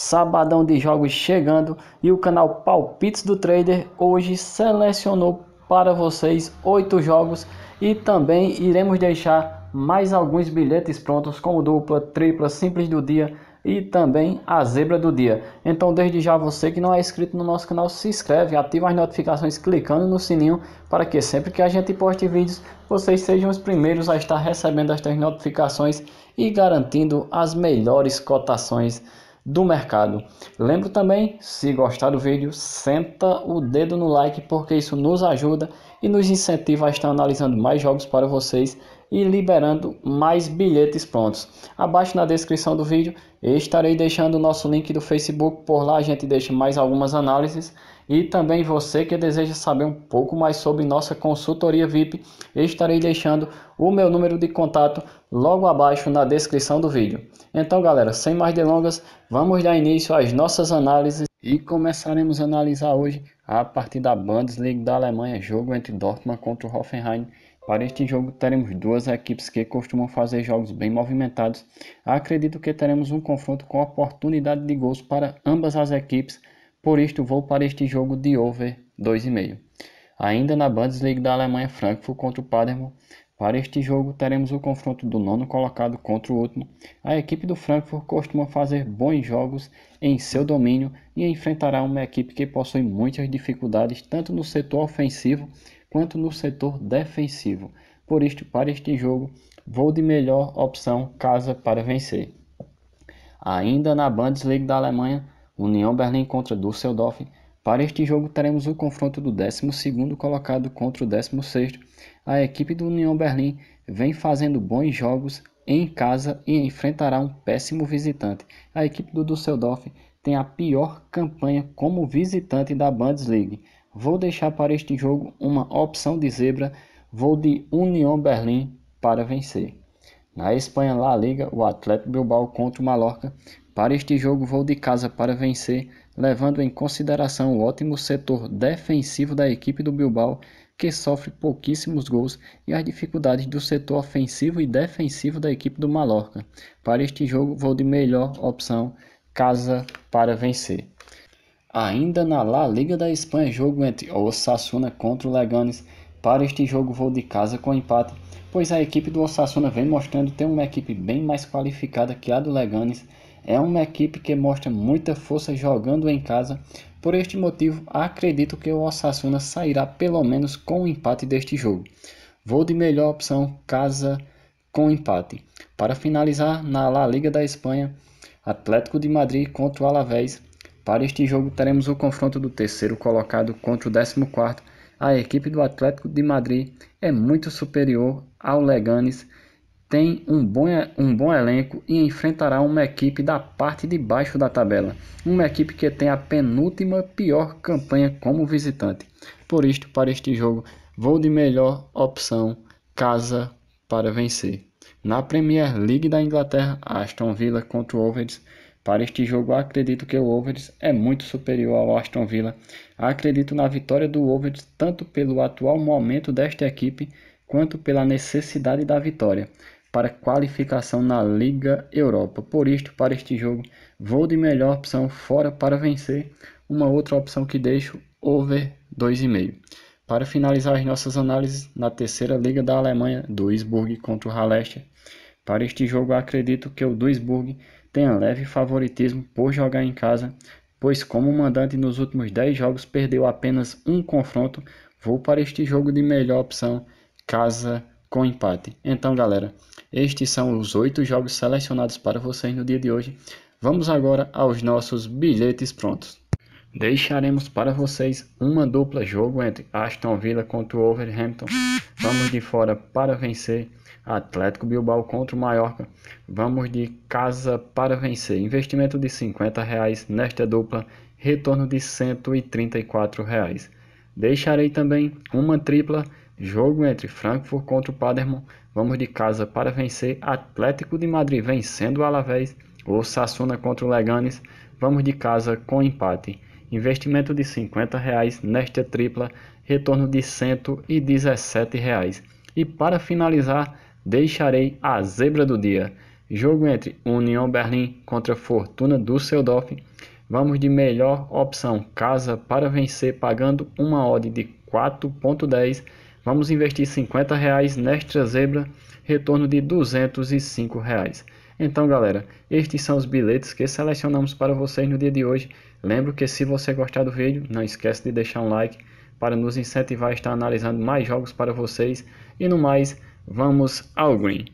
Sabadão de jogos chegando e o canal Palpites do Trader hoje selecionou para vocês oito jogos e também iremos deixar mais alguns bilhetes prontos como dupla, tripla, simples do dia e também a zebra do dia. Então desde já você que não é inscrito no nosso canal se inscreve, ativa as notificações clicando no sininho para que sempre que a gente poste vídeos vocês sejam os primeiros a estar recebendo estas notificações e garantindo as melhores cotações do mercado. Lembro também, se gostar do vídeo, senta o dedo no like porque isso nos ajuda e nos incentiva a estar analisando mais jogos para vocês e liberando mais bilhetes prontos. Abaixo na descrição do vídeo estarei deixando o nosso link do Facebook, por lá a gente deixa mais algumas análises e também você que deseja saber um pouco mais sobre nossa consultoria VIP, estarei deixando o meu número de contato logo abaixo na descrição do vídeo. Então, galera, sem mais delongas, vamos dar início às nossas análises e começaremos a analisar hoje a partir da Bundesliga da Alemanha, jogo entre Dortmund contra o Hoffenheim. Para este jogo teremos duas equipes que costumam fazer jogos bem movimentados. Acredito que teremos um confronto com oportunidade de gols para ambas as equipes, por isto vou para este jogo de over 2,5. Ainda na Bundesliga da Alemanha, Frankfurt contra o Paderborn. Para este jogo teremos o confronto do nono colocado contra o último. A equipe do Frankfurt costuma fazer bons jogos em seu domínio e enfrentará uma equipe que possui muitas dificuldades tanto no setor ofensivo quanto no setor defensivo. Por isto, para este jogo, vou de melhor opção casa para vencer. Ainda na Bundesliga da Alemanha, União Berlim contra Düsseldorf. Para este jogo teremos o confronto do 12 colocado contra o 16 A equipe do União Berlim vem fazendo bons jogos em casa e enfrentará um péssimo visitante. A equipe do Düsseldorf tem a pior campanha como visitante da Bundesliga. Vou deixar para este jogo uma opção de zebra. Vou de União Berlim para vencer. Na Espanha, La Liga, o Atlético Bilbao contra o Mallorca. Para este jogo, vou de casa para vencer, levando em consideração o ótimo setor defensivo da equipe do Bilbao, que sofre pouquíssimos gols, e as dificuldades do setor ofensivo e defensivo da equipe do Mallorca. Para este jogo, vou de melhor opção, casa para vencer. Ainda na La Liga da Espanha, jogo entre Osasuna contra o Leganes. Para este jogo, vou de casa com empate, pois a equipe do Osasuna vem mostrando ter uma equipe bem mais qualificada que a do Leganes. É uma equipe que mostra muita força jogando em casa. Por este motivo, acredito que o Osasuna sairá pelo menos com o empate deste jogo. Vou de melhor opção casa com empate. Para finalizar, na La Liga da Espanha, Atlético de Madrid contra o Alavés. Para este jogo teremos o confronto do terceiro colocado contra o 14º. A equipe do Atlético de Madrid é muito superior ao Leganes, tem um bom, um bom elenco e enfrentará uma equipe da parte de baixo da tabela, uma equipe que tem a penúltima pior campanha como visitante. Por isto, para este jogo, vou de melhor opção casa para vencer. Na Premier League da Inglaterra, Aston Villa contra o Wolves para este jogo, acredito que o Wolves é muito superior ao Aston Villa. Acredito na vitória do Wolves tanto pelo atual momento desta equipe quanto pela necessidade da vitória para qualificação na Liga Europa. Por isto, para este jogo, vou de melhor opção fora para vencer, uma outra opção que deixo over 2,5. Para finalizar as nossas análises, na terceira Liga da Alemanha, Duisburg contra o Hallechter. Para este jogo, acredito que o Duisburg tem leve favoritismo por jogar em casa, pois como mandante nos últimos 10 jogos perdeu apenas um confronto, vou para este jogo de melhor opção, casa com empate. Então, galera, estes são os 8 jogos selecionados para vocês no dia de hoje. Vamos agora aos nossos bilhetes prontos. Deixaremos para vocês uma dupla jogo entre Aston Villa contra o Wolverhampton. Vamos de fora para vencer. Atlético Bilbao contra o Mallorca. Vamos de casa para vencer. Investimento de 50 reais nesta dupla, retorno de 134. Reais. Deixarei também uma tripla, jogo entre Frankfurt contra o Paderborn. Vamos de casa para vencer. Atlético de Madrid vencendo o Alavés. ou Sassuna contra o Leganes. Vamos de casa com empate. Investimento de 50 reais nesta tripla, retorno de 117. Reais. E para finalizar, deixarei a zebra do dia. Jogo entre União Berlim contra Fortuna do Düsseldorf. Vamos de melhor opção casa para vencer pagando uma odd de 4.10. Vamos investir 50 reais nesta zebra, retorno de 205 reais. Então, galera, estes são os bilhetes que selecionamos para vocês no dia de hoje. Lembro que se você gostar do vídeo, não esquece de deixar um like para nos incentivar a estar analisando mais jogos para vocês. E no mais, Vamos ao green.